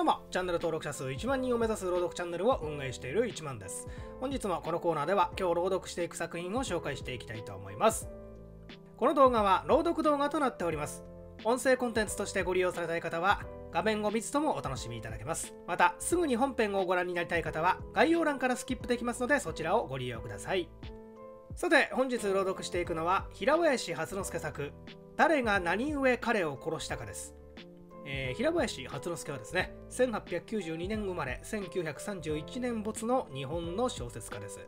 どうも、チャンネル登録者数1万人を目指す朗読チャンネルを運営している1万です。本日もこのコーナーでは今日朗読していく作品を紹介していきたいと思います。この動画は朗読動画となっております。音声コンテンツとしてご利用されたい方は画面を見つともお楽しみいただけます。また、すぐに本編をご覧になりたい方は概要欄からスキップできますのでそちらをご利用ください。さて、本日朗読していくのは平林初之助作「誰が何故彼を殺したか」です。えー、平林初之助はですね1892年生まれ1931年没の日本の小説家です、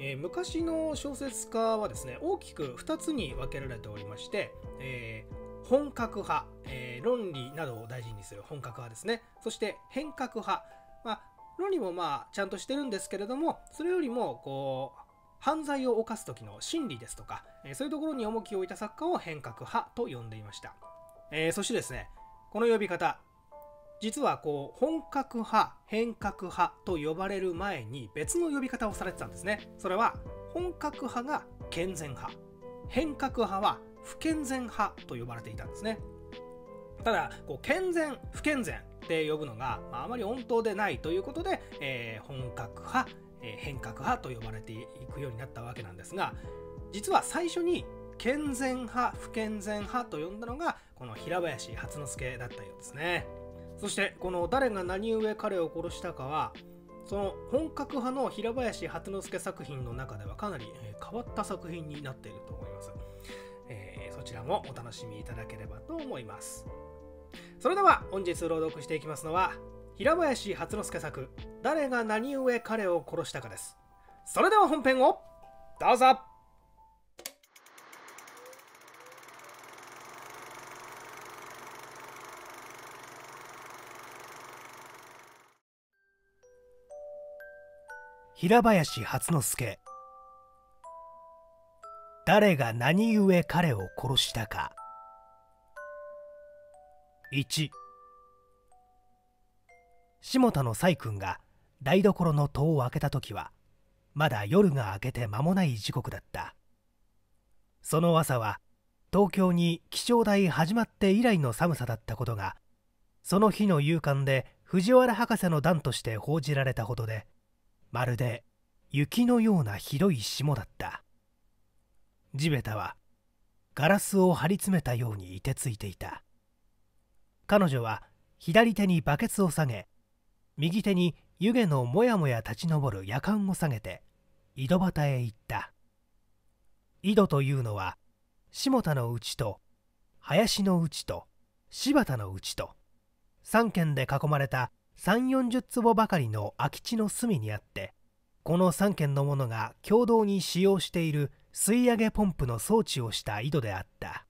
えー、昔の小説家はですね大きく2つに分けられておりまして、えー、本格派、え論理などを大事にする本格派ですねそして変革派、まあ、論理もまあちゃんとしてるんですけれどもそれよりもこう犯罪を犯す時の心理ですとか、えそういうところに重きを置いた作家を変革派と呼んでいました、えそしてですねこの呼び方実はこう本格派変革派と呼ばれる前に別の呼び方をされてたんですねそれは本格派が健全派変革派は不健全派と呼ばれていたんですねただこう健全不健全って呼ぶのが、まあ、あまり本当でないということで、えー、本格派、え変革派と呼ばれていくようになったわけなんですが実は最初に健全派不健全派と呼んだのがこの平林初之助だったようですねそしてこの誰が何故彼を殺したかはその本格派の平林初之助作品の中ではかなり変わった作品になっていると思います、えー、そちらもお楽しみいただければと思いますそれでは本日朗読していきますのは平林初之助作「誰が何故彼を殺したか」ですそれでは本編をどうぞ平林初之助誰が何故彼を殺したか1下田の細君が台所の戸を開けた時はまだ夜が明けて間もない時刻だったその朝は東京に気象台始まって以来の寒さだったことがその日の夕刊で藤原博士の段として報じられたほどでまるで雪のようなひどい霜だった地べたはガラスを張り詰めたようにいてついていた彼女は左手にバケツを下げ右手に湯気のもやもや立ち上る夜間を下げて井戸端へ行った井戸というのは下田のうちと林のうちと柴田のうちと3軒で囲まれた3 4 0坪ばかりの空き地の隅にあってこの3軒の者が共同に使用している吸い上げポンプの装置をした井戸であった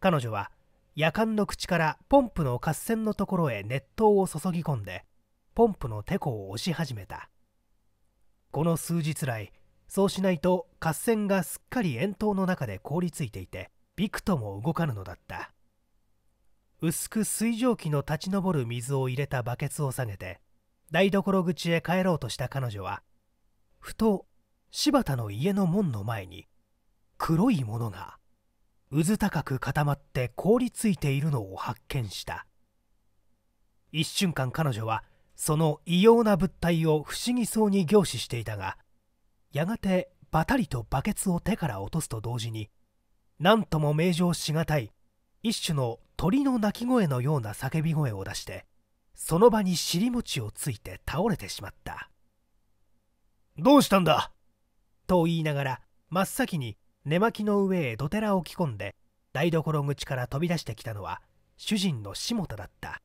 彼女は夜間の口からポンプの合戦のところへ熱湯を注ぎ込んでポンプのてこを押し始めたこの数日来そうしないと合戦がすっかり円筒の中で凍りついていてびくとも動かぬのだった薄く水蒸気の立ち上る水を入れたバケツを下げて台所口へ帰ろうとした彼女はふと柴田の家の門の前に黒いものがうず高く固まって凍りついているのを発見した一瞬間彼女はその異様な物体を不思議そうに凝視していたがやがてバタリとバケツを手から落とすと同時に何とも名状しがたい一種の鳥の鳴き声のような叫び声を出してその場に尻餅をついて倒れてしまったどうしたんだと言いながら真っ先に寝巻きの上へ土手らを着込んで台所口から飛び出してきたのは主人の下田だった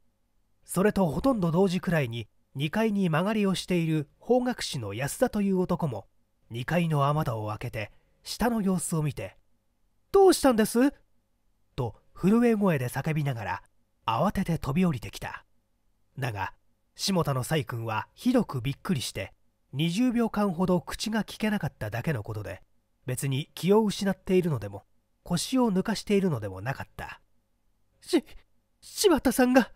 それとほとんど同時くらいに2階に間借りをしている方角師の安田という男も2階の雨戸を開けて下の様子を見て「どうしたんです震え声で叫びながら慌てて飛び降りてきただが下田の細君はひどくびっくりして20秒間ほど口が聞けなかっただけのことで別に気を失っているのでも腰を抜かしているのでもなかったし柴田さんが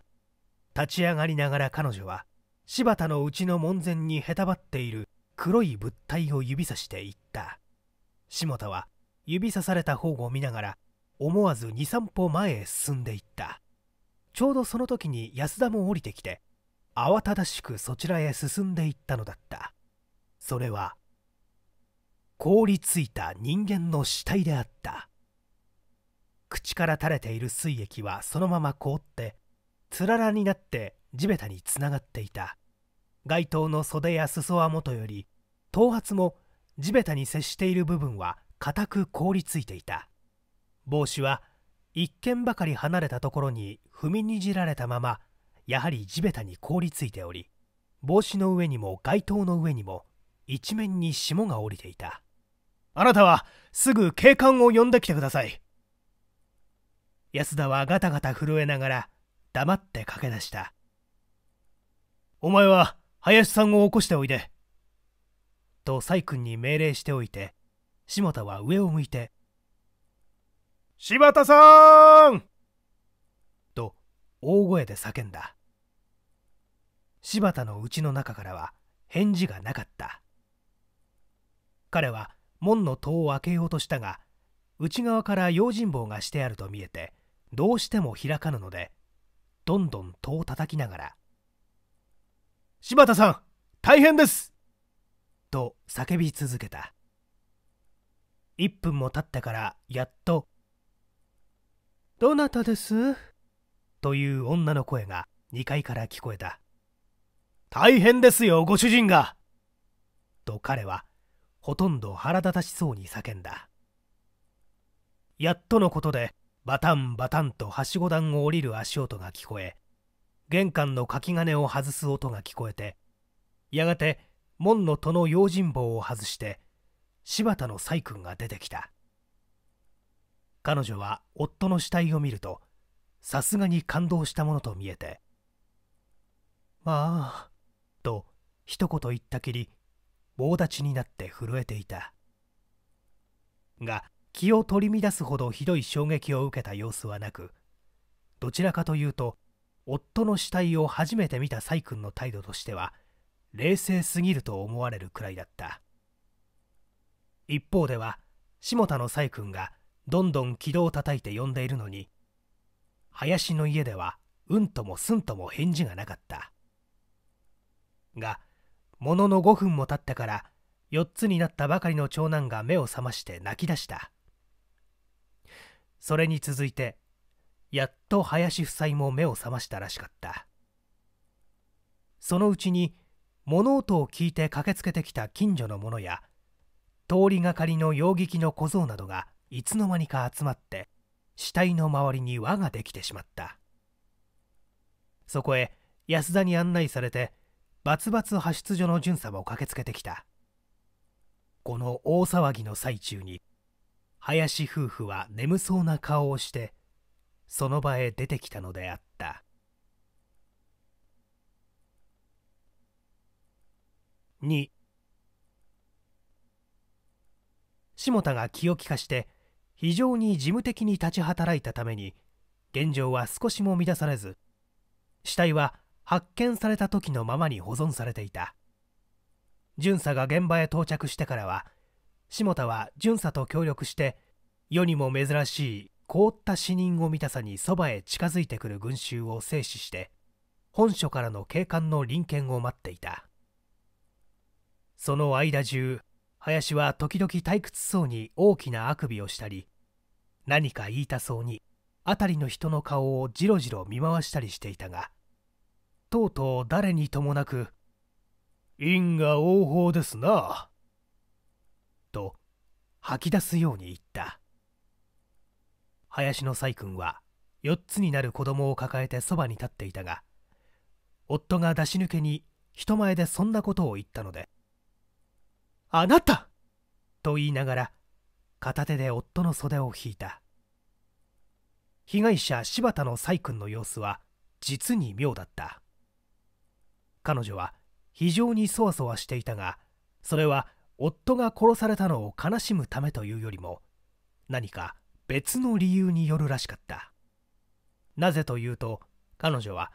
立ち上がりながら彼女は柴田のうちの門前にへたばっている黒い物体を指さしていった下田は指さされた方を見ながら思わず23歩前へ進んでいったちょうどその時に安田も降りてきて慌ただしくそちらへ進んでいったのだったそれは凍りついた人間の死体であった口から垂れている水液はそのまま凍ってつららになって地べたにつながっていた街灯の袖や裾はもとより頭髪も地べたに接している部分は固く凍りついていた帽子は一軒ばかり離れたところに踏みにじられたままやはり地べたに凍りついており帽子の上にも街灯の上にも一面に霜が降りていたあなたはすぐ警官を呼んできてください安田はガタガタ震えながら黙って駆け出したお前は林さんを起こしておいでと崔君に命令しておいて下田は上を向いて柴田さんと大声で叫んだ柴田の家の中からは返事がなかった彼は門の戸を開けようとしたが内側から用心棒がしてあると見えてどうしても開かぬのでどんどん戸を叩きながら「柴田さん大変です!」と叫び続けた1分も経ってからやっとどなたですという女の声が2階から聞こえた。大変ですよ、ご主人がと彼は、ほとんど腹立たしそうに叫んだ。やっとのことで、バタンバタンとはしご段を降りる足音が聞こえ、玄関の書き金を外す音が聞こえて、やがて門の戸の用心棒を外して、柴田の細君が出てきた。彼女は夫の死体を見るとさすがに感動したものと見えて「まあ」と一言言ったきり棒立ちになって震えていたが気を取り乱すほどひどい衝撃を受けた様子はなくどちらかというと夫の死体を初めて見た崔君の態度としては冷静すぎると思われるくらいだった一方では下田の崔君が「どんどん軌道を叩いて呼んでいるのに林の家ではうんともすんとも返事がなかったがものの5分も経ってから4つになったばかりの長男が目を覚まして泣き出したそれに続いてやっと林夫妻も目を覚ましたらしかったそのうちに物音を聞いて駆けつけてきた近所の者や通りがかりの楊劇の小僧などがいつの間にか集まって死体の周りに輪ができてしまったそこへ安田に案内されてバツバツ派出所の巡査も駆けつけてきたこの大騒ぎの最中に林夫婦は眠そうな顔をしてその場へ出てきたのであった2下田が気を利かして非常に事務的に立ち働いたために現状は少しも乱されず死体は発見された時のままに保存されていた巡査が現場へ到着してからは下田は巡査と協力して世にも珍しい凍った死人を見たさにそばへ近づいてくる群衆を制止して本所からの警官の臨検を待っていたその間中林は時々退屈そうに大きなあくびをしたり何か言いたそうに辺りの人の顔をじろじろ見回したりしていたがとうとう誰にともなく「因果応報ですな」と吐き出すように言った林の細君は4つになる子供を抱えてそばに立っていたが夫が出し抜けに人前でそんなことを言ったのであなたと言いながら片手で夫の袖を引いた被害者柴田の崔君の様子は実に妙だった彼女は非常にそわそわしていたがそれは夫が殺されたのを悲しむためというよりも何か別の理由によるらしかったなぜというと彼女は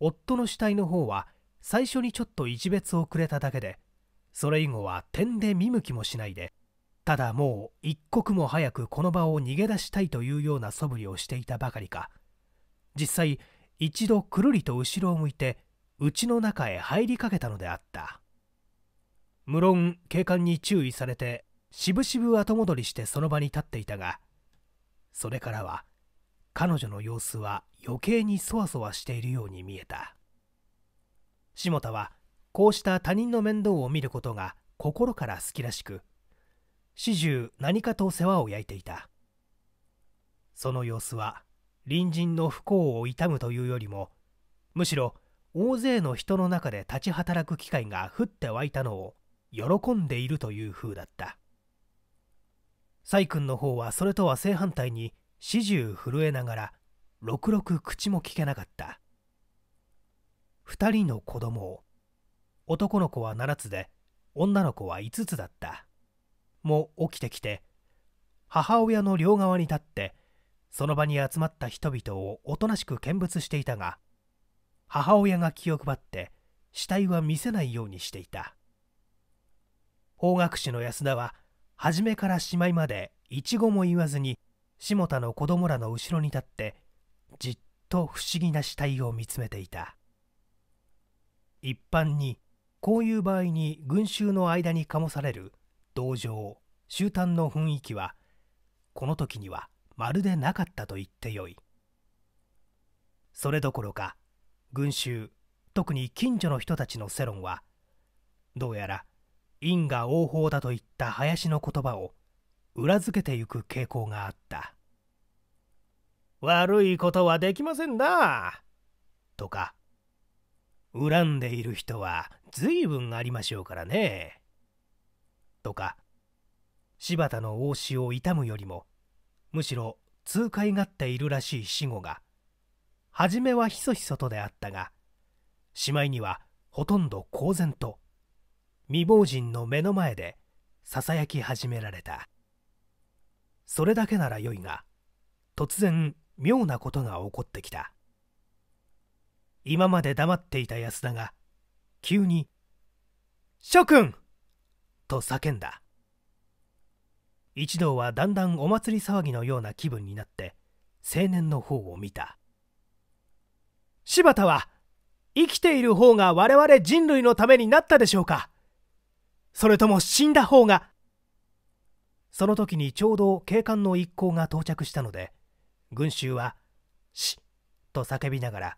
夫の死体の方は最初にちょっと一別をくれただけでそれ以後は点で見向きもしないでただもう一刻も早くこの場を逃げ出したいというような素振りをしていたばかりか実際一度くるりと後ろを向いて家の中へ入りかけたのであった無論警官に注意されてしぶしぶ後戻りしてその場に立っていたがそれからは彼女の様子は余計にそわそわしているように見えた下田はこうした他人の面倒を見ることが心から好きらしく始終何かと世話を焼いていたその様子は隣人の不幸を悼むというよりもむしろ大勢の人の中で立ち働く機会が降って湧いたのを喜んでいるという風だった崔君の方はそれとは正反対に始終震えながらろくろく口も聞けなかった2人の子供を男の子は7つで女の子は5つだったも起きてきて母親の両側に立ってその場に集まった人々をおとなしく見物していたが母親が気を配って死体は見せないようにしていた法学士の安田は初めからしまいまで一語も言わずに下田の子供らの後ろに立ってじっと不思議な死体を見つめていた一般にこういう場合に群衆の間に醸される同情集団の雰囲気はこの時にはまるでなかったと言ってよいそれどころか群衆特に近所の人たちの世論はどうやら因果応報だといった林の言葉を裏付けてゆく傾向があった悪いことはできませんなとか恨んでいる人は随分ありましょうからね。とか柴田の王子を悼むよりもむしろ痛快がっているらしい死後が初めはひそひそとであったがしまいにはほとんど公然と未亡人の目の前でささやき始められたそれだけならよいが突然妙なことが起こってきた今まで黙っていた安田が急に「諸君!」と叫んだ一同はだんだんお祭り騒ぎのような気分になって青年の方を見た柴田は生きている方が我々人類のためになったでしょうかそれとも死んだ方がその時にちょうど警官の一行が到着したので群衆は「し」と叫びながら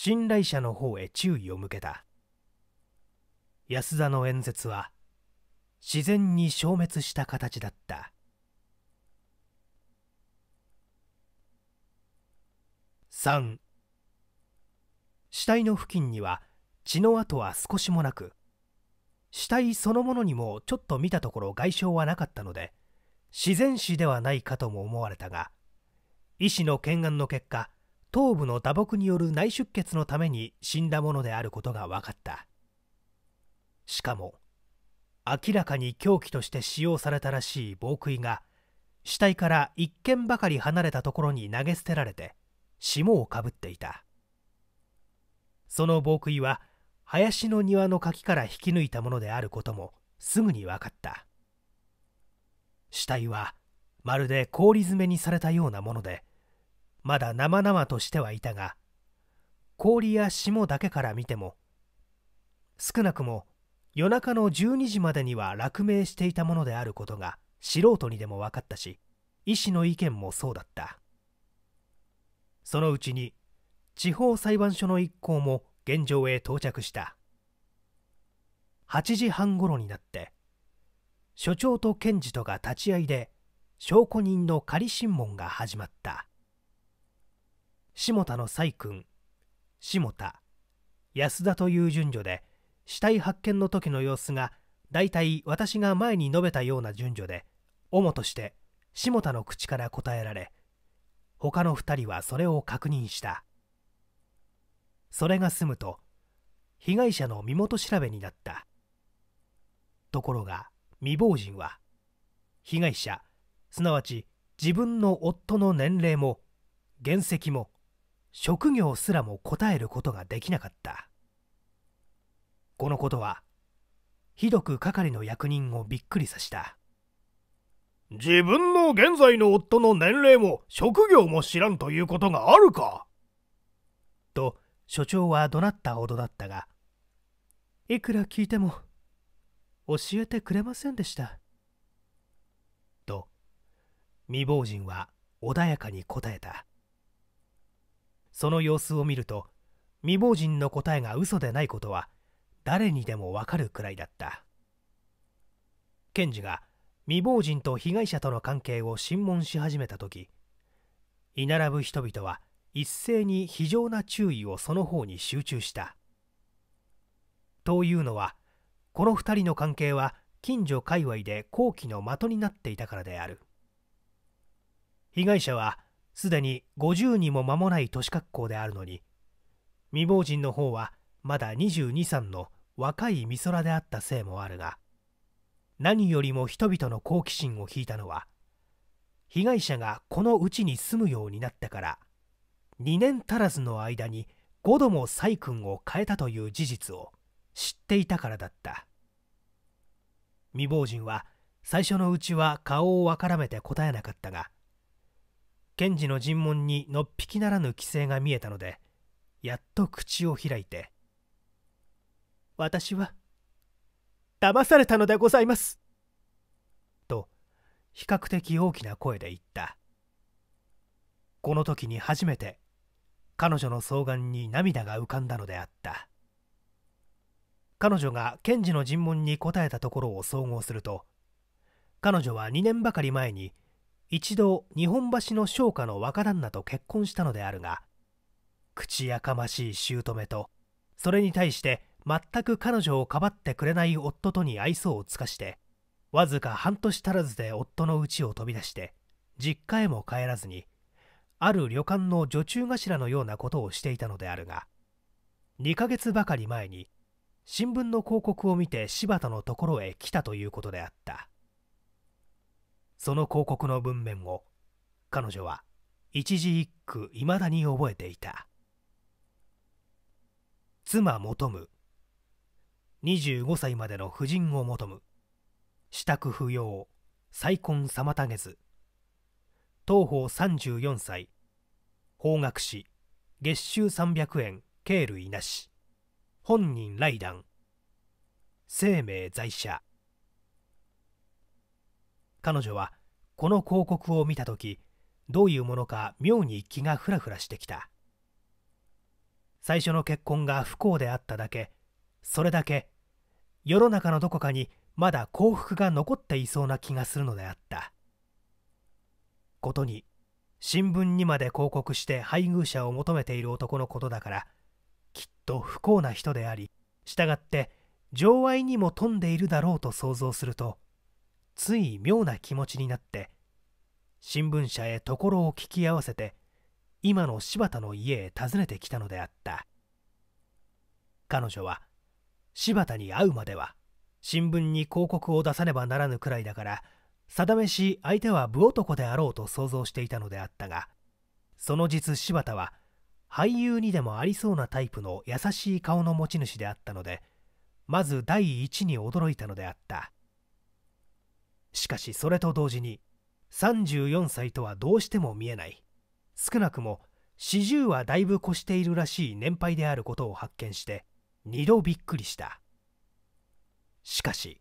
信頼者の方へ注意を向けた安田の演説は自然に消滅した形だった3死体の付近には血の跡は少しもなく死体そのものにもちょっと見たところ外傷はなかったので自然死ではないかとも思われたが医師の検案の結果頭部の打撲による内出血のために死んだものであることが分かったしかも明らかに凶器として使用されたらしい防杭が死体から1軒ばかり離れたところに投げ捨てられて霜をかぶっていたその防杭は林の庭の柿から引き抜いたものであることもすぐに分かった死体はまるで氷詰めにされたようなものでまだ生々としてはいたが氷や霜だけから見ても少なくも夜中の12時までには落命していたものであることが素人にでも分かったし医師の意見もそうだったそのうちに地方裁判所の一行も現場へ到着した8時半ごろになって所長と検事とが立ち会いで証拠人の仮審問が始まった下田の崔君下田安田という順序で死体発見の時の様子が大体私が前に述べたような順序で主として下田の口から答えられ他の2人はそれを確認したそれが済むと被害者の身元調べになったところが未亡人は被害者すなわち自分の夫の年齢も原石も職業すらも答えることができなかったこのことはひどく係の役人をびっくりさせた自分の現在の夫の年齢も職業も知らんということがあるかと所長は怒鳴ったほどだったがいくら聞いても教えてくれませんでしたと未亡人は穏やかに答えたその様子を見ると未亡人の答えが嘘でないことは誰にでもわかるくらいだった検事が未亡人と被害者との関係を審問し始めた時居並ぶ人々は一斉に非常な注意をその方に集中したというのはこの2人の関係は近所界隈で好奇の的になっていたからである被害者はすでに50にも間もない年格好であるのに未亡人の方はまだ223の若い美空であったせいもあるが何よりも人々の好奇心を引いたのは被害者がこのうちに住むようになってから2年足らずの間に5度も細君を変えたという事実を知っていたからだった未亡人は最初のうちは顔をわからめて答えなかったが検事の尋問にのっぴきならぬ規制が見えたのでやっと口を開いて「私は騙されたのでございます」と比較的大きな声で言ったこの時に初めて彼女の双眼に涙が浮かんだのであった彼女が検事の尋問に答えたところを総合すると彼女は2年ばかり前に「一度日本橋の商家の若旦那と結婚したのであるが口やかましい姑とそれに対して全く彼女をかばってくれない夫とに愛想を尽かしてわずか半年足らずで夫の家を飛び出して実家へも帰らずにある旅館の女中頭のようなことをしていたのであるが2ヶ月ばかり前に新聞の広告を見て柴田のところへ来たということであったその広告の文面を彼女は一字一句いまだに覚えていた妻求む25歳までの婦人を求む支度不要再婚妨げず当方34歳法学士月収300円経類なし本人来談生命在社彼女はこの広告を見た時どういうものか妙に気がふらふらしてきた最初の結婚が不幸であっただけそれだけ世の中のどこかにまだ幸福が残っていそうな気がするのであったことに新聞にまで広告して配偶者を求めている男のことだからきっと不幸な人であり従って情愛にも富んでいるだろうと想像するとつい妙な気持ちになって新聞社へところを聞き合わせて今の柴田の家へ訪ねてきたのであった彼女は柴田に会うまでは新聞に広告を出さねばならぬくらいだから定めし相手は武男であろうと想像していたのであったがその実柴田は俳優にでもありそうなタイプの優しい顔の持ち主であったのでまず第一に驚いたのであったしかしそれと同時に34歳とはどうしても見えない少なくも40はだいぶ越しているらしい年配であることを発見して2度びっくりしたしかし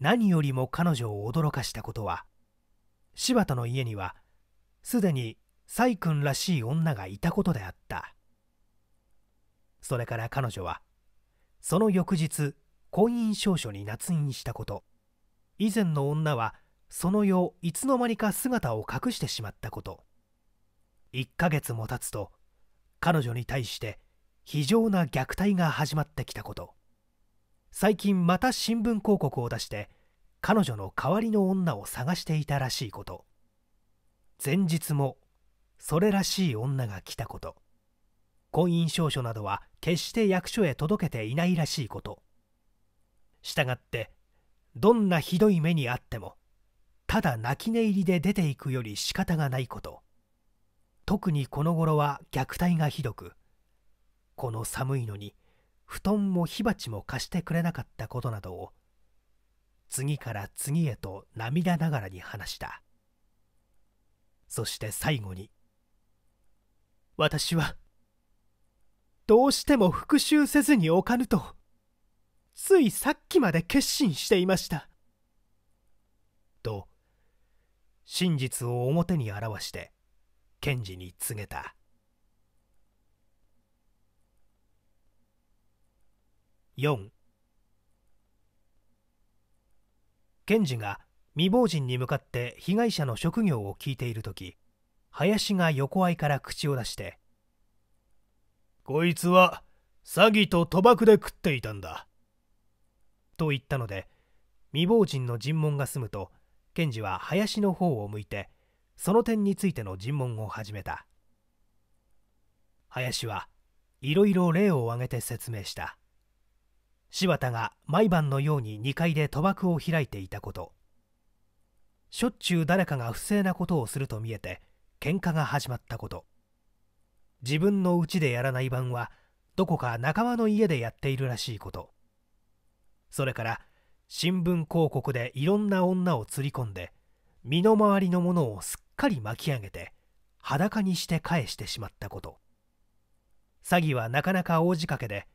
何よりも彼女を驚かしたことは柴田の家にはすでに崔君らしい女がいたことであったそれから彼女はその翌日婚姻証書に捺印したこと以前の女はその夜いつの間にか姿を隠してしまったこと1ヶ月も経つと彼女に対して非常な虐待が始まってきたこと最近また新聞広告を出して彼女の代わりの女を探していたらしいこと前日もそれらしい女が来たこと婚姻証書などは決して役所へ届けていないらしいことしたがってどんなひどい目にあってもただ泣き寝入りで出ていくより仕方がないこと特にこの頃は虐待がひどくこの寒いのに布団も火鉢も貸してくれなかったことなどを次から次へと涙ながらに話したそして最後に「私はどうしても復讐せずにおかぬと」。ついさっきまで決心していましたと真実を表に表して検事に告げた4検事が未亡人に向かって被害者の職業を聞いている時林が横合いから口を出して「こいつは詐欺と賭博で食っていたんだと言ったので未亡人の尋問が済むと検事は林の方を向いてその点についての尋問を始めた林はいろいろ例を挙げて説明した柴田が毎晩のように2階で賭博を開いていたことしょっちゅう誰かが不正なことをすると見えて喧嘩が始まったこと自分の家でやらない晩はどこか仲間の家でやっているらしいことそれから新聞広告でいろんな女を釣り込んで身の回りのものをすっかり巻き上げて裸にして返してしまったこと詐欺はなかなか応じかけで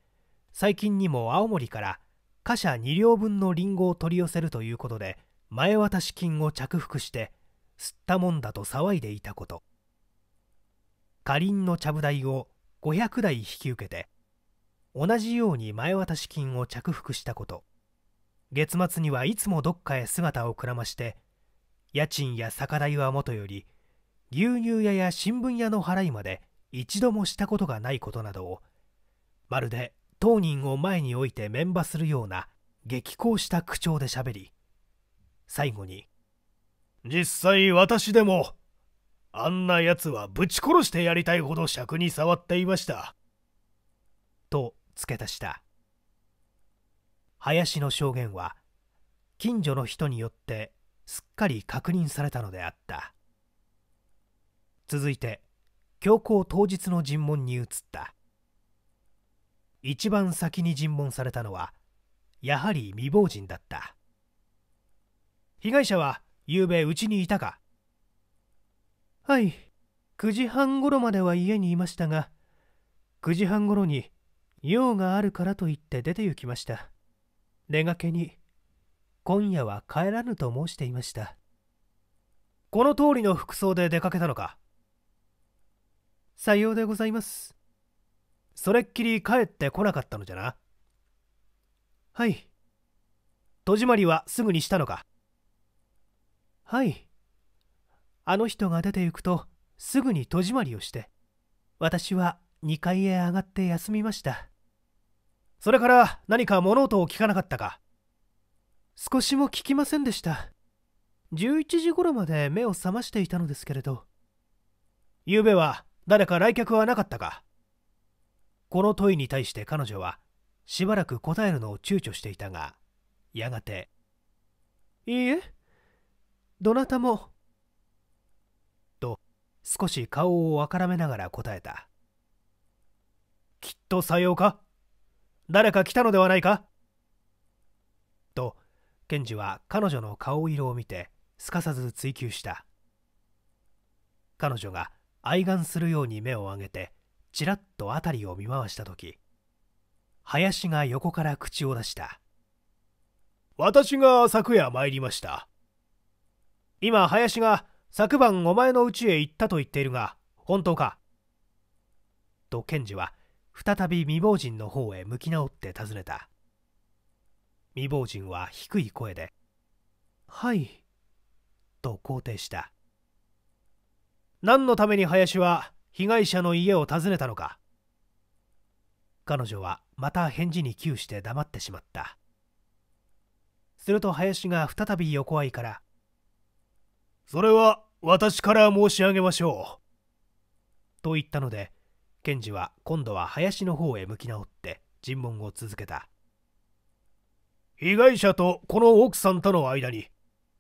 最近にも青森から貨車2両分のリンゴを取り寄せるということで前渡し金を着服して吸ったもんだと騒いでいたことかりんのちゃぶ台を500台引き受けて同じように前渡し金を着服したこと月末にはいつもどっかへ姿をくらまして家賃や酒代はもとより牛乳屋や新聞屋の払いまで一度もしたことがないことなどをまるで当人を前に置いて面馬するような激高した口調でしゃべり最後に「実際私でもあんなやつはぶち殺してやりたいほど尺に触っていました」と付け足した林の証言は近所の人によってすっかり確認されたのであった続いて教皇当日の尋問に移った一番先に尋問されたのはやはり未亡人だった被害者は昨夜うちにいたかはい9時半頃までは家にいましたが9時半頃に用があるからと言って出て行きました出がけに今夜は帰らぬと申していましたこの通りの服装で出かけたのかさようでございますそれっきり帰ってこなかったのじゃなはい戸締まりはすぐにしたのかはいあの人が出て行くとすぐに戸締まりをして私は2階へ上がって休みましたそれから何か物音を聞かなかったか少しも聞きませんでした11時頃まで目を覚ましていたのですけれど昨夜は誰か来客はなかったかこの問いに対して彼女はしばらく答えるのを躊躇していたがやがて「いいえどなたも」と少し顔をわからめながら答えたきっとさようか誰か来たのではないかと検事は彼女の顔色を見てすかさず追及した彼女が愛顔するように目を上げてちらっと辺りを見回した時林が横から口を出した私が昨夜参りました今林が昨晩お前の家へ行ったと言っているが本当かと検事は再び未亡人の方へ向き直って尋ねた未亡人は低い声で「はい」と肯定した何のために林は被害者の家を訪ねたのか彼女はまた返事に窮して黙ってしまったすると林が再び横合いから「それは私から申し上げましょう」と言ったので検事は今度は林の方へ向き直って尋問を続けた被害者とこの奥さんとの間に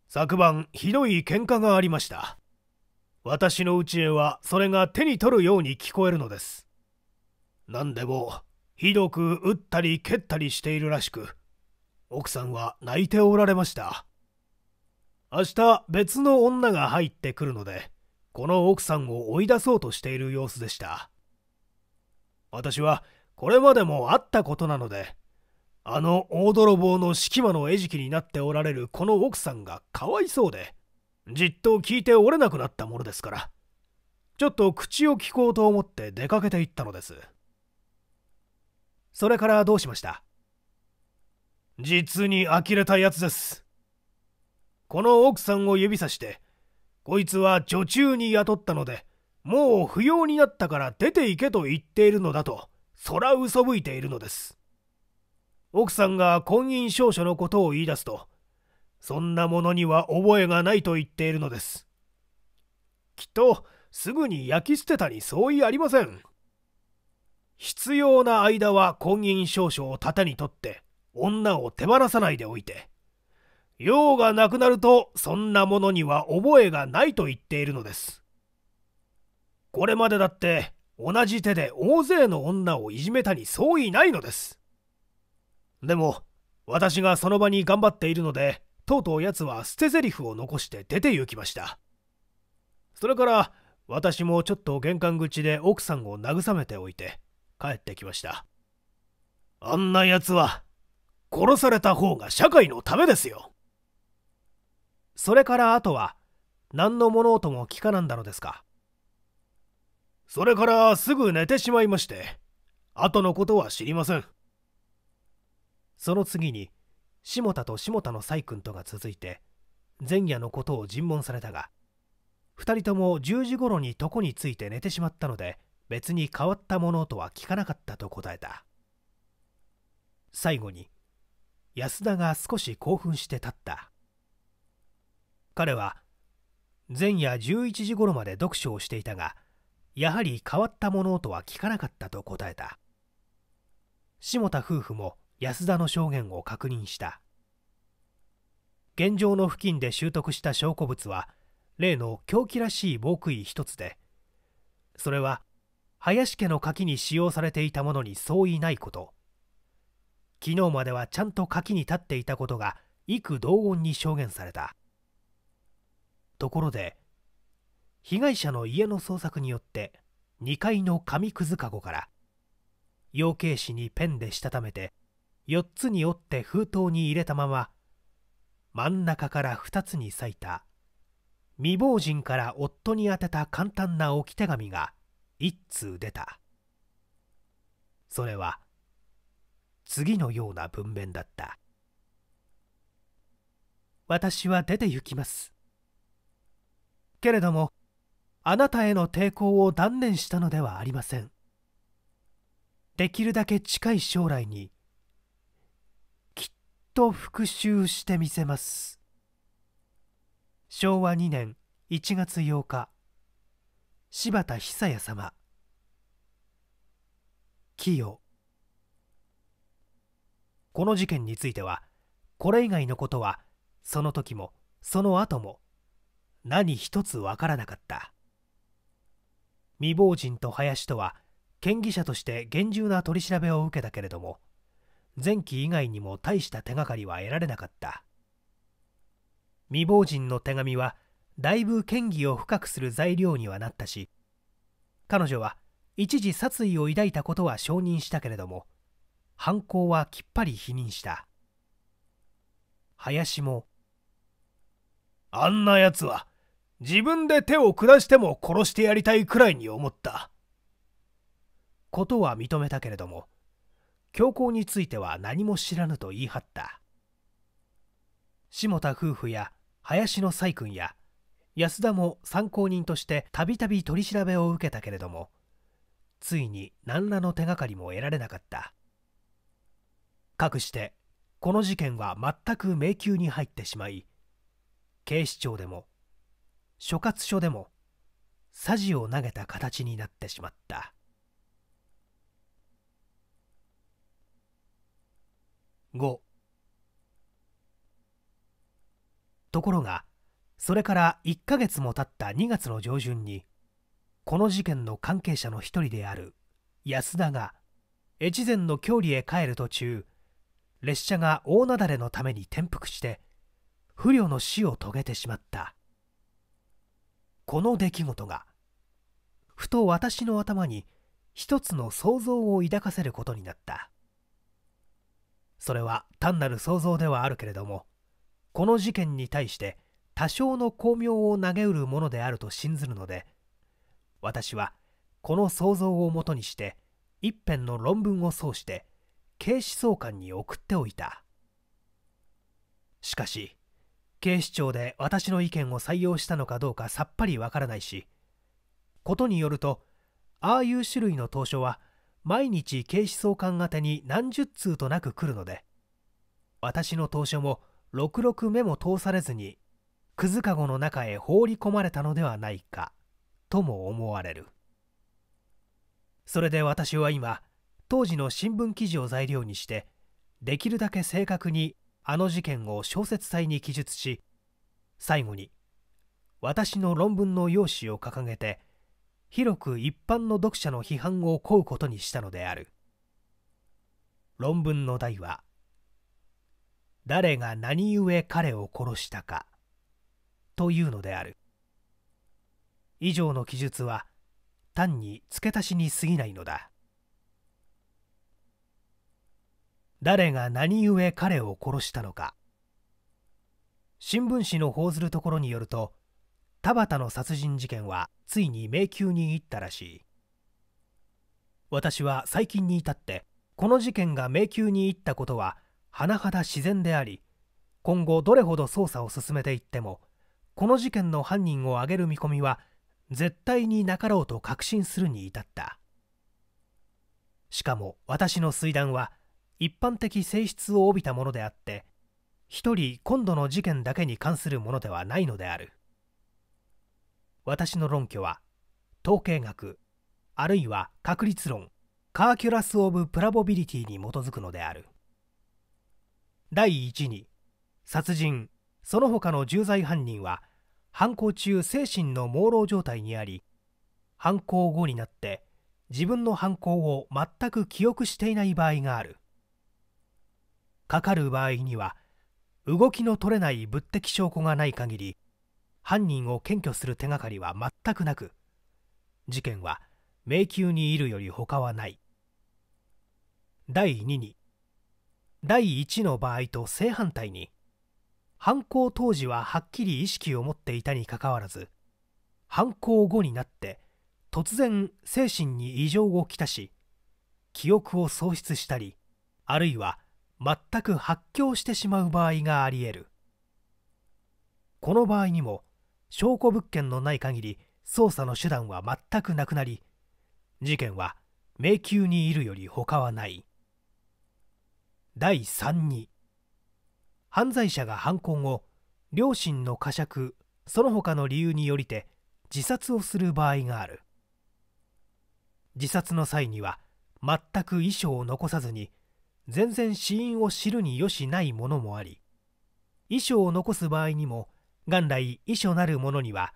昨晩ひどい喧嘩がありました私の家へはそれが手に取るように聞こえるのです何でもひどく打ったり蹴ったりしているらしく奥さんは泣いておられました明日別の女が入ってくるのでこの奥さんを追い出そうとしている様子でした私はこれまでも会ったことなのであの大泥棒の敷間の餌食になっておられるこの奥さんがかわいそうでじっと聞いておれなくなったものですからちょっと口を聞こうと思って出かけていったのですそれからどうしました実に呆れたやつですこの奥さんを指さしてこいつは女中に雇ったのでもう不要になったから出て行けと言っているのだと、空そぶいているのです。奥さんが婚姻証書のことを言い出すと、そんなものには覚えがないと言っているのです。きっと、すぐに焼き捨てたに相違ありません。必要な間は婚姻証書を盾に取って、女を手放さないでおいて、用がなくなるとそんなものには覚えがないと言っているのです。これまでだって同じ手で大勢の女をいじめたに相違ないのですでも私がその場に頑張っているのでとうとう奴は捨て台詞を残して出て行きましたそれから私もちょっと玄関口で奥さんを慰めておいて帰ってきましたあんな奴は殺された方が社会のためですよそれからあとは何の物音も聞かなんだのですかそれからすぐ寝てしまいまして、後のことは知りません。その次に、下田と下田の細君とが続いて、前夜のことを尋問されたが、2人とも10時頃に床について寝てしまったので、別に変わったものとは聞かなかったと答えた。最後に、安田が少し興奮して立った。彼は、前夜11時頃まで読書をしていたが、やはり変わったもの音は聞かなかったと答えた下田夫婦も安田の証言を確認した現場の付近で習得した証拠物は例の凶器らしい防杭一つでそれは林家の柿に使用されていたものに相違ないこと昨日まではちゃんと柿に立っていたことが幾同音に証言されたところで被害者の家の捜索によって2階の紙くずかごから養鶏紙にペンでしたためて4つに折って封筒に入れたまま真ん中から2つに裂いた未亡人から夫に宛てた簡単な置き手紙が1通出たそれは次のような文面だった私は出て行きますけれどもあなたへの抵抗を断念したのではありませんできるだけ近い将来にきっと復讐してみせます昭和2年1月8日柴田久也様寄与この事件についてはこれ以外のことはその時もその後も何一つわからなかった未亡人と林とは嫌疑者として厳重な取り調べを受けたけれども前期以外にも大した手がかりは得られなかった未亡人の手紙はだいぶ嫌疑を深くする材料にはなったし彼女は一時殺意を抱いたことは承認したけれども犯行はきっぱり否認した林もあんなやつは自分で手を下しても殺してやりたいくらいに思った。ことは認めたけれども、強行については何も知らぬと言い張った。下田夫婦や林の細君や安田も参考人としてたびたび取り調べを受けたけれども、ついに何らの手がかりも得られなかった。かくして、この事件は全く迷宮に入ってしまい、警視庁でも所轄署でもさじを投げた形になってしまった5ところがそれから1ヶ月も経った2月の上旬にこの事件の関係者の一人である安田が越前の郷里へ帰る途中列車が大雪崩のために転覆して不慮の死を遂げてしまったこの出来事がふと私の頭に一つの想像を抱かせることになったそれは単なる想像ではあるけれどもこの事件に対して多少の巧妙を投げうるものであると信ずるので私はこの想像をもとにして一編の論文を奏して警視総監に送っておいたしかし警視庁で私の意見を採用したのかどうかさっぱりわからないしことによるとああいう種類の投書は毎日警視総監宛に何十通となく来るので私の投書もろくろく目も通されずにくずかごの中へ放り込まれたのではないかとも思われるそれで私は今当時の新聞記事を材料にしてできるだけ正確にあの事件を小説祭に記述し最後に私の論文の用紙を掲げて広く一般の読者の批判を請うことにしたのである論文の題は「誰が何故彼を殺したか」というのである以上の記述は単に付け足しに過ぎないのだ誰が何故彼を殺したのか新聞紙の報ずるところによると田畑の殺人事件はついに迷宮に行ったらしい私は最近に至ってこの事件が迷宮に行ったことは甚だ自然であり今後どれほど捜査を進めていってもこの事件の犯人を挙げる見込みは絶対になかろうと確信するに至ったしかも私の推断は一般的性質を帯びたものであって一人今度の事件だけに関するものではないのである私の論拠は統計学あるいは確率論カーキュラス・オブ・プラボビリティに基づくのである第1に殺人その他の重罪犯人は犯行中精神の朦朧状態にあり犯行後になって自分の犯行を全く記憶していない場合があるかかる場合には動きの取れない物的証拠がない限り犯人を検挙する手がかりは全くなく事件は迷宮にいるより他はない第2に第1の場合と正反対に犯行当時ははっきり意識を持っていたにかかわらず犯行後になって突然精神に異常をきたし記憶を喪失したりあるいは全く発狂してしまう場合があり得るこの場合にも証拠物件のない限り捜査の手段は全くなくなり事件は迷宮にいるより他はない第3に犯罪者が犯行後両親の呵責その他の理由によりて自殺をする場合がある自殺の際には全く遺書を残さずに全然死因を知るによしないものもあり遺書を残す場合にも元来遺書なるものには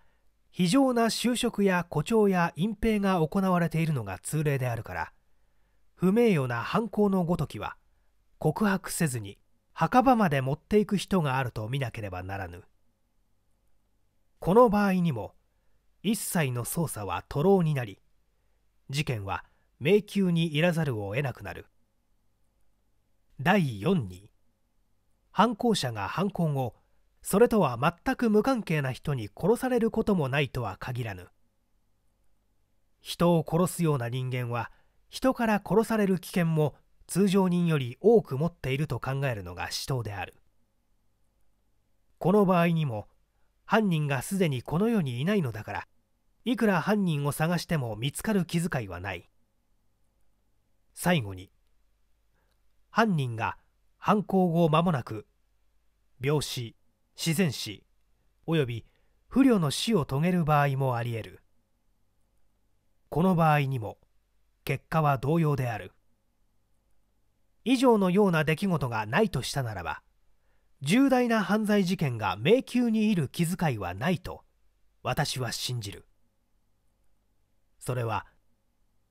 非常な就職や誇張や隠蔽が行われているのが通例であるから不名誉な犯行のごときは告白せずに墓場まで持っていく人があると見なければならぬこの場合にも一切の捜査は徒労になり事件は迷宮にいらざるを得なくなる第4に犯行者が犯行後それとは全く無関係な人に殺されることもないとは限らぬ人を殺すような人間は人から殺される危険も通常人より多く持っていると考えるのが死闘であるこの場合にも犯人がすでにこの世にいないのだからいくら犯人を探しても見つかる気遣いはない最後に犯人が犯行後間もなく病死自然死および不慮の死を遂げる場合もあり得るこの場合にも結果は同様である以上のような出来事がないとしたならば重大な犯罪事件が迷宮にいる気遣いはないと私は信じるそれは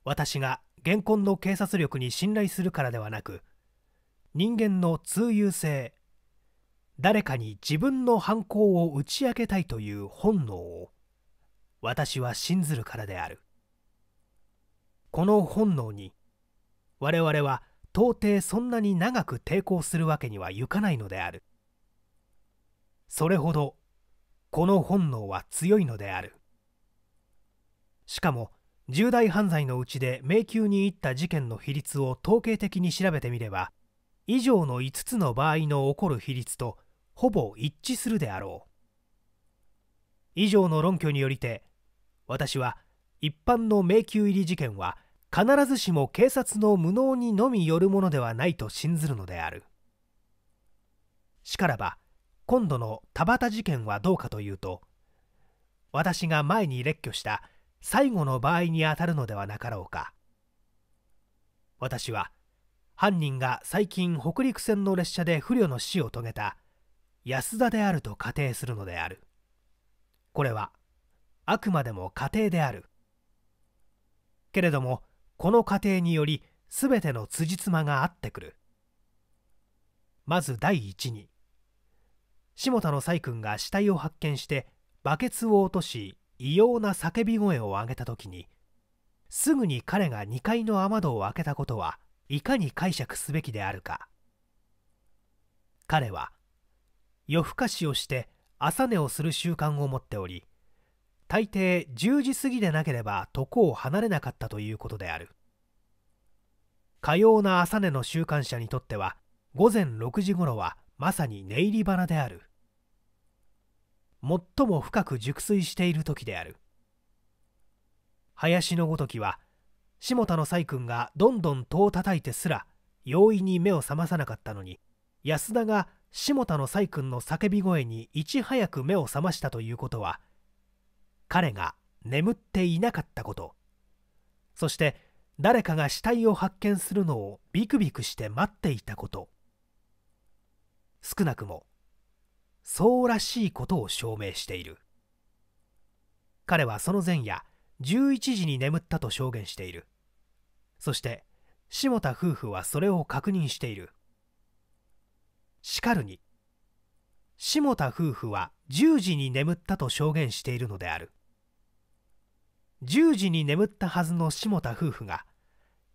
私が現婚の警察力に信頼するからではなく人間の通有性誰かに自分の犯行を打ち明けたいという本能を私は信ずるからであるこの本能に我々は到底そんなに長く抵抗するわけにはいかないのであるそれほどこの本能は強いのであるしかも重大犯罪のうちで迷宮に行った事件の比率を統計的に調べてみれば以上の5つの場合の起こる比率とほぼ一致するであろう以上の論拠によりて私は一般の迷宮入り事件は必ずしも警察の無能にのみよるものではないと信ずるのであるしからば今度の田畑事件はどうかというと私が前に列挙した最後の場合にあたるのではなかろうか私は犯人が最近北陸線の列車で不慮の死を遂げた安田であると仮定するのであるこれはあくまでも仮定であるけれどもこの仮定により全ての辻褄が合ってくるまず第一に下田の細君が死体を発見してバケツを落とし異様な叫び声を上げた時にすぐに彼が2階の雨戸を開けたことはいかに解釈すべきであるか彼は夜更かしをして朝寝をする習慣を持っており大抵10時過ぎでなければ床を離れなかったということであるかような朝寝の習慣者にとっては午前6時頃はまさに寝入り花である最も深く熟睡している時である林のごときは下田の細君がどんどん戸を叩いてすら容易に目を覚まさなかったのに安田が下田の細君の叫び声にいち早く目を覚ましたということは彼が眠っていなかったことそして誰かが死体を発見するのをビクビクして待っていたこと少なくもそうらしいことを証明している彼はその前夜11時に眠ったと証言しているそして下田夫婦はそれを確認しているしかるに下田夫婦は10時に眠ったと証言しているのである10時に眠ったはずの下田夫婦が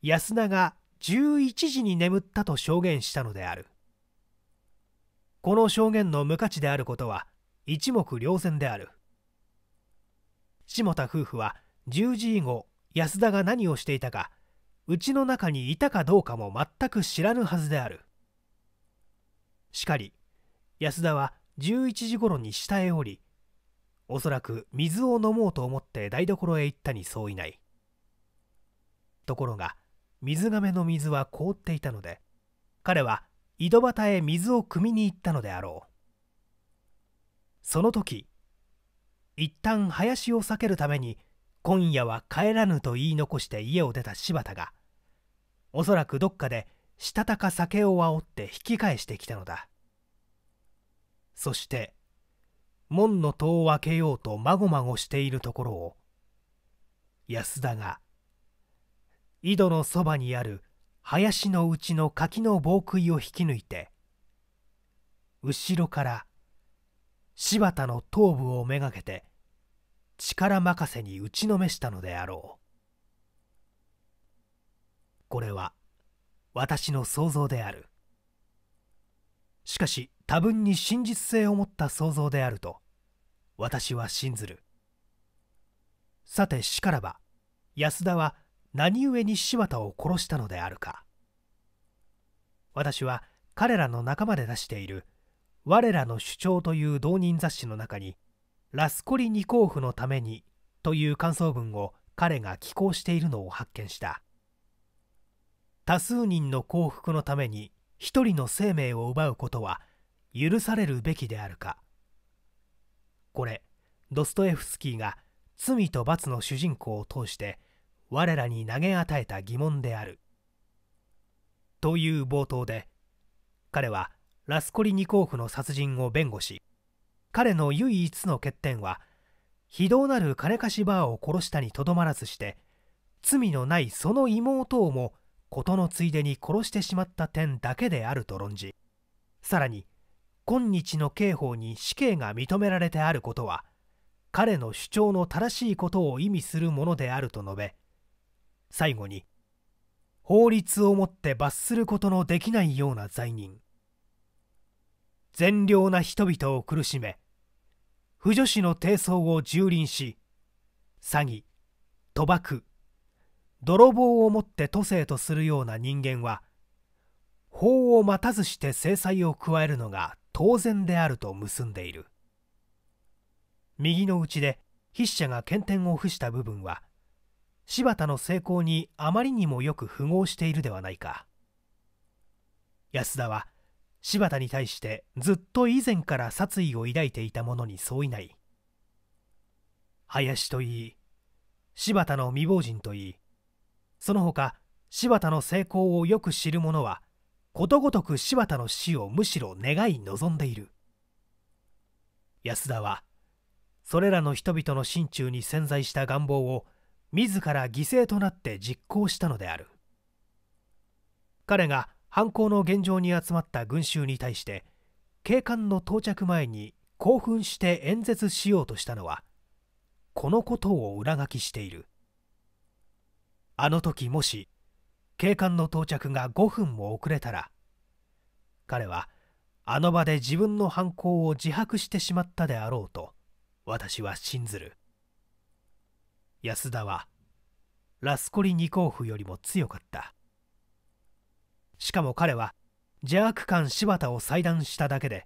安田が11時に眠ったと証言したのであるこの証言の無価値であることは一目瞭然である下田夫婦は10時以後安田が何をしていたかうちの中にいたかどうかも全く知らぬはずであるしかり安田は11時頃に下へ降りおそらく水を飲もうと思って台所へ行ったにそういないところが水がめの水は凍っていたので彼は井戸端へ水を汲みに行ったのであろうその時一旦林を避けるために今夜は帰らぬと言い残して家を出た柴田がおそらくどっかでしたたか酒を煽って引き返してきたのだそして門の戸を開けようとまごまごしているところを安田が井戸のそばにある林のうちの柿の防杭を引き抜いて後ろから柴田の頭部をめがけて力任せに打ちのめしたのであろうこれは私の想像であるしかし多分に真実性を持った想像であると私は信ずるさてしからば安田は何故に柴田を殺したのであるか私は彼らの仲間で出している「我らの主張」という同人雑誌の中にラスコリニコーフのためにという感想文を彼が寄稿しているのを発見した多数人の幸福のために一人の生命を奪うことは許されるべきであるかこれドストエフスキーが罪と罰の主人公を通して我らに投げ与えた疑問であるという冒頭で彼はラスコリニコーフの殺人を弁護し彼の唯一の欠点は非道なる金貸しバーを殺したにとどまらずして罪のないその妹をも事のついでに殺してしまった点だけであると論じさらに今日の刑法に死刑が認められてあることは彼の主張の正しいことを意味するものであると述べ最後に法律をもって罰することのできないような罪人善良な人々を苦しめ婦女子の低層を蹂躙し詐欺賭博泥棒をもって都政とするような人間は法を待たずして制裁を加えるのが当然であると結んでいる右のうちで筆者が検点を付した部分は柴田の成功にあまりにもよく符合しているではないか安田は柴田に対してずっと以前から殺意を抱いていたものに相違ない林といい柴田の未亡人といいその他柴田の成功をよく知る者はことごとく柴田の死をむしろ願い望んでいる安田はそれらの人々の心中に潜在した願望を自ら犠牲となって実行したのである彼が犯行の現場に集まった群衆に対して警官の到着前に興奮して演説しようとしたのはこのことを裏書きしているあの時もし警官の到着が5分も遅れたら彼はあの場で自分の犯行を自白してしまったであろうと私は信ずる安田はラスコリニコーフよりも強かったしかも彼は邪悪感柴田を裁断しただけで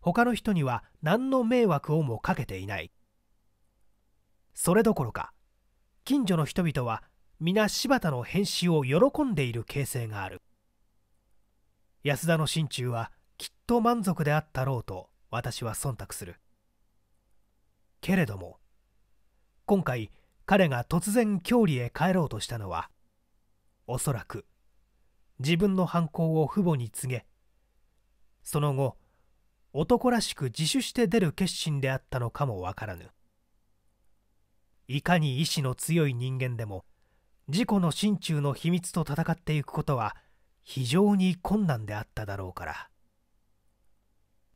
他の人には何の迷惑をもかけていないそれどころか近所の人々は皆柴田の返信を喜んでいる形勢がある安田の心中はきっと満足であったろうと私は忖度するけれども今回彼が突然郷里へ帰ろうとしたのはおそらく自分の犯行を父母に告げその後男らしく自首して出る決心であったのかもわからぬいかに意志の強い人間でも事故の心中の秘密と戦っていくことは非常に困難であっただろうから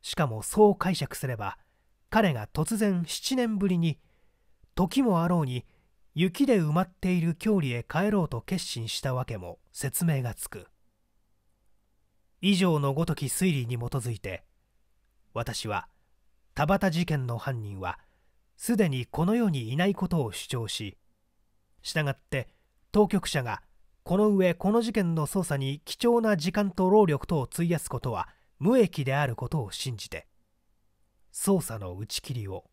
しかもそう解釈すれば彼が突然7年ぶりに時もあろうに雪で埋まっている郷里へ帰ろうと決心したわけも説明がつく以上のごとき推理に基づいて私は田畑事件の犯人はすでにこの世にいないことを主張ししたがって当局者がこの上この事件の捜査に貴重な時間と労力とを費やすことは無益であることを信じて捜査の打ち切りを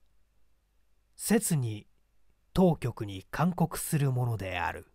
切に当局に勧告するものである。